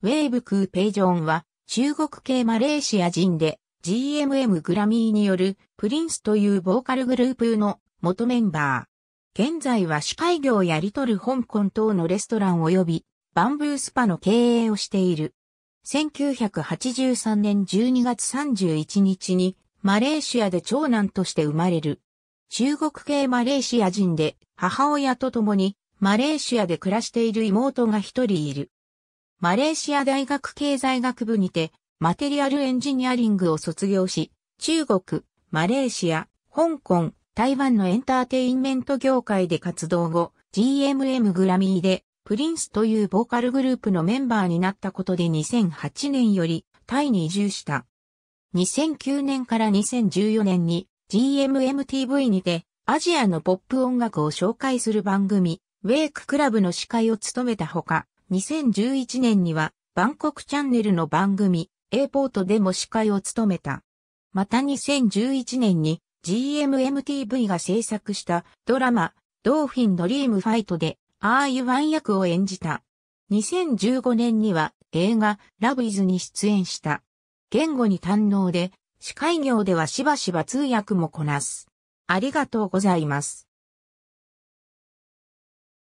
ウェーブ・クー・ページョンは中国系マレーシア人で GMM グラミーによるプリンスというボーカルグループの元メンバー。現在は司会業やリトル香港等のレストラン及びバンブースパの経営をしている。1983年12月31日にマレーシアで長男として生まれる。中国系マレーシア人で母親と共にマレーシアで暮らしている妹が一人いる。マレーシア大学経済学部にて、マテリアルエンジニアリングを卒業し、中国、マレーシア、香港、台湾のエンターテインメント業界で活動後、GMM グラミーで、プリンスというボーカルグループのメンバーになったことで2008年よりタイに移住した。2009年から2014年に GMMTV にてアジアのポップ音楽を紹介する番組、ウェイククラブの司会を務めたほか、2011年には、バンコクチャンネルの番組、A ポートでも司会を務めた。また2011年に GMMTV が制作したドラマ、ドーフィンドリームファイトで、アーユワン役を演じた。2015年には映画、ラブイズに出演した。言語に堪能で、司会業ではしばしば通訳もこなす。ありがとうございます。